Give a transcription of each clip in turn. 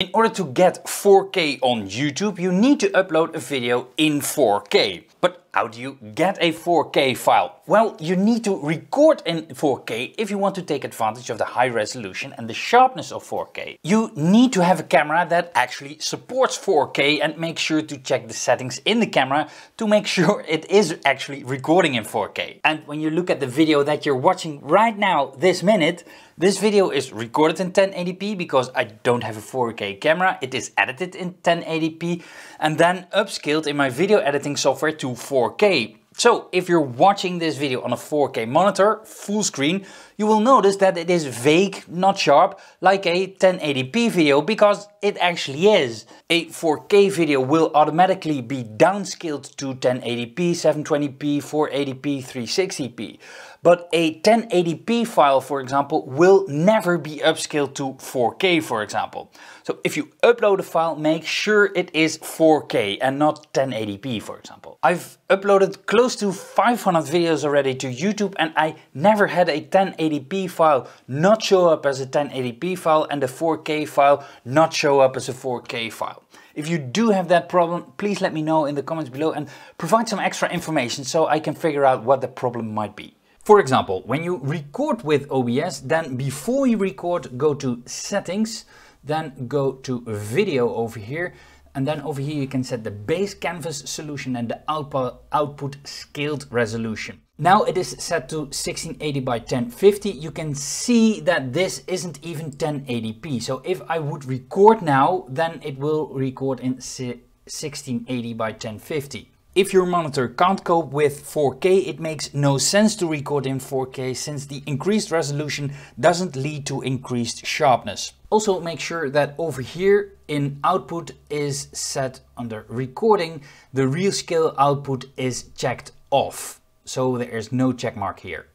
In order to get 4K on YouTube, you need to upload a video in 4K. But how do you get a 4K file? Well, you need to record in 4K if you want to take advantage of the high resolution and the sharpness of 4K. You need to have a camera that actually supports 4K and make sure to check the settings in the camera to make sure it is actually recording in 4K. And when you look at the video that you're watching right now, this minute, this video is recorded in 1080p because I don't have a 4K camera. It is edited in 1080p and then upscaled in my video editing software to 4 k 4K. So if you're watching this video on a 4K monitor, full screen, you will notice that it is vague, not sharp, like a 1080p video, because it actually is. A 4K video will automatically be downscaled to 1080p, 720p, 480p, 360p. But a 1080p file, for example, will never be upscaled to 4K, for example. So if you upload a file, make sure it is 4K and not 1080p, for example. I've uploaded close to 500 videos already to YouTube and I never had a 1080 1080p file not show up as a 1080p file and the 4K file not show up as a 4K file. If you do have that problem, please let me know in the comments below and provide some extra information so I can figure out what the problem might be. For example, when you record with OBS, then before you record, go to settings, then go to video over here, and then over here, you can set the base canvas solution and the output, output scaled resolution. Now it is set to 1680 by 1050. You can see that this isn't even 1080p. So if I would record now, then it will record in 1680 by 1050. If your monitor can't cope with 4K, it makes no sense to record in 4K since the increased resolution doesn't lead to increased sharpness. Also make sure that over here in output is set under recording, the real scale output is checked off. So there is no check mark here.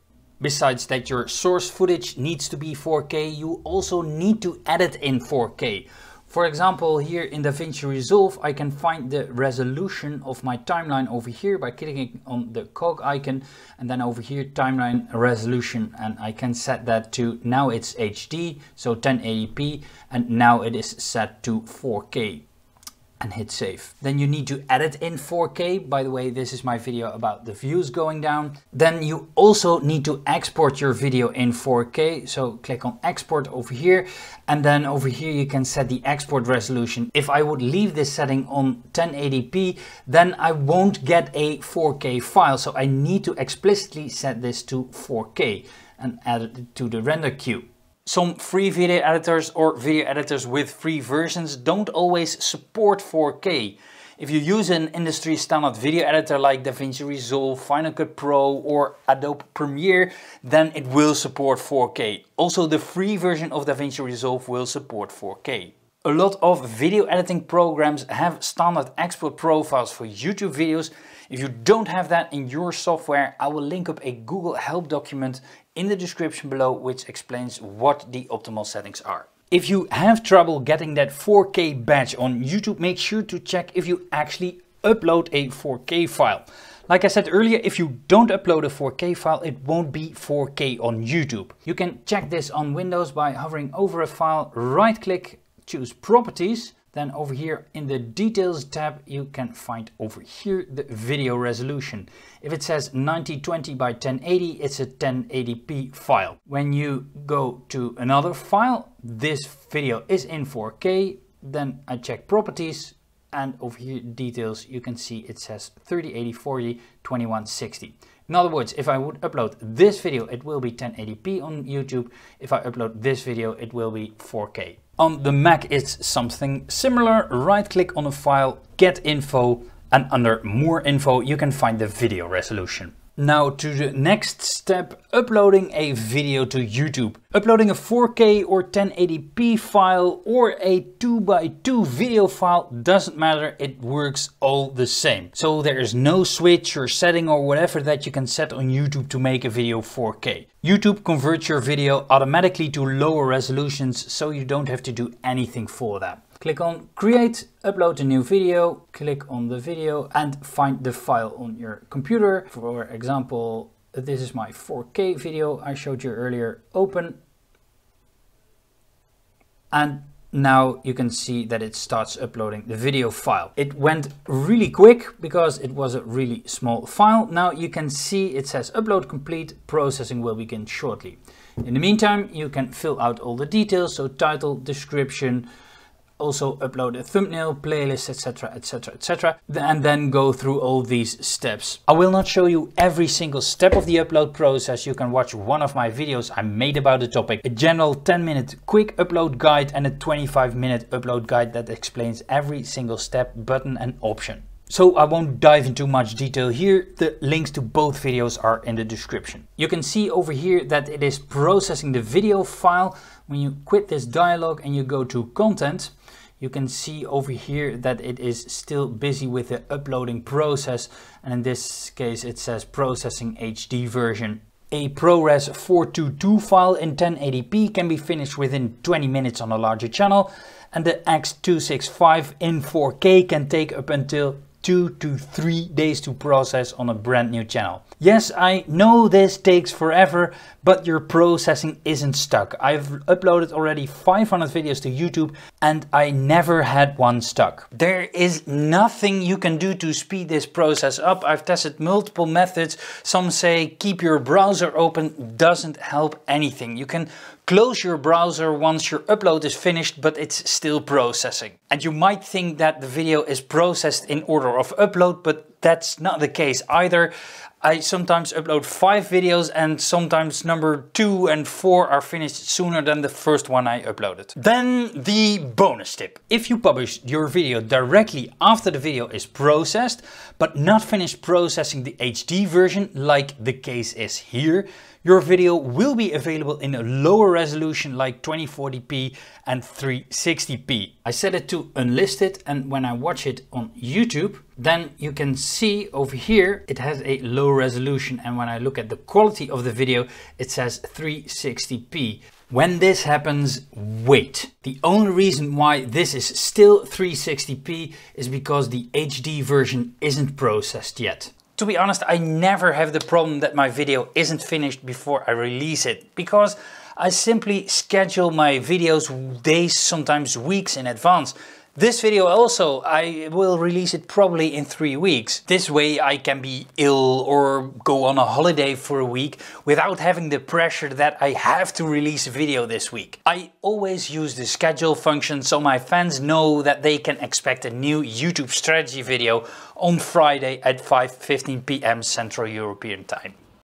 Besides that your source footage needs to be 4K, you also need to edit in 4K. For example, here in DaVinci Resolve, I can find the resolution of my timeline over here by clicking on the cog icon and then over here timeline resolution and I can set that to now it's HD, so 1080p and now it is set to 4K and hit save. Then you need to edit in 4K. By the way, this is my video about the views going down. Then you also need to export your video in 4K. So click on export over here. And then over here, you can set the export resolution. If I would leave this setting on 1080p, then I won't get a 4K file. So I need to explicitly set this to 4K and add it to the render queue. Some free video editors or video editors with free versions don't always support 4K. If you use an industry standard video editor like DaVinci Resolve, Final Cut Pro or Adobe Premiere, then it will support 4K. Also the free version of DaVinci Resolve will support 4K. A lot of video editing programs have standard export profiles for YouTube videos. If you don't have that in your software, I will link up a Google Help document in the description below which explains what the optimal settings are. If you have trouble getting that 4K badge on YouTube, make sure to check if you actually upload a 4K file. Like I said earlier, if you don't upload a 4K file, it won't be 4K on YouTube. You can check this on Windows by hovering over a file, right click, choose properties, then over here in the details tab, you can find over here the video resolution. If it says 1920 by 1080, it's a 1080p file. When you go to another file, this video is in 4K, then I check properties and over here details, you can see it says 3080, 40, 2160. In other words, if I would upload this video, it will be 1080p on YouTube. If I upload this video, it will be 4K. On the Mac it's something similar, right click on a file, get info and under more info you can find the video resolution. Now to the next step, uploading a video to YouTube. Uploading a 4K or 1080p file or a 2x2 video file doesn't matter, it works all the same. So there is no switch or setting or whatever that you can set on YouTube to make a video 4K. YouTube converts your video automatically to lower resolutions so you don't have to do anything for that. Click on create, upload a new video, click on the video and find the file on your computer. For example, this is my 4K video I showed you earlier, open. And now you can see that it starts uploading the video file. It went really quick because it was a really small file. Now you can see it says upload complete, processing will begin shortly. In the meantime, you can fill out all the details, so title, description, also upload a thumbnail, playlist, etc, etc, etc, and then go through all these steps. I will not show you every single step of the upload process. You can watch one of my videos I made about the topic, a general 10 minute quick upload guide and a 25 minute upload guide that explains every single step, button and option. So I won't dive into much detail here, the links to both videos are in the description. You can see over here that it is processing the video file. When you quit this dialog and you go to content, you can see over here that it is still busy with the uploading process and in this case it says processing HD version. A ProRes 422 file in 1080p can be finished within 20 minutes on a larger channel and the X265 in 4K can take up until two to three days to process on a brand new channel. Yes, I know this takes forever, but your processing isn't stuck. I've uploaded already 500 videos to YouTube and I never had one stuck. There is nothing you can do to speed this process up. I've tested multiple methods. Some say keep your browser open doesn't help anything. You can close your browser once your upload is finished, but it's still processing. And you might think that the video is processed in order of upload, but that's not the case. Either I sometimes upload five videos and sometimes number two and four are finished sooner than the first one I uploaded. Then the bonus tip. If you publish your video directly after the video is processed, but not finished processing the HD version like the case is here, your video will be available in a lower resolution like 2040p and 360p. I set it to unlisted and when I watch it on YouTube, then you can see over here, it has a low resolution. And when I look at the quality of the video, it says 360p. When this happens, wait. The only reason why this is still 360p is because the HD version isn't processed yet. To be honest, I never have the problem that my video isn't finished before I release it, because I simply schedule my videos days, sometimes weeks in advance. This video also, I will release it probably in three weeks. This way I can be ill or go on a holiday for a week without having the pressure that I have to release a video this week. I always use the schedule function so my fans know that they can expect a new YouTube strategy video on Friday at 5.15 pm Central European time.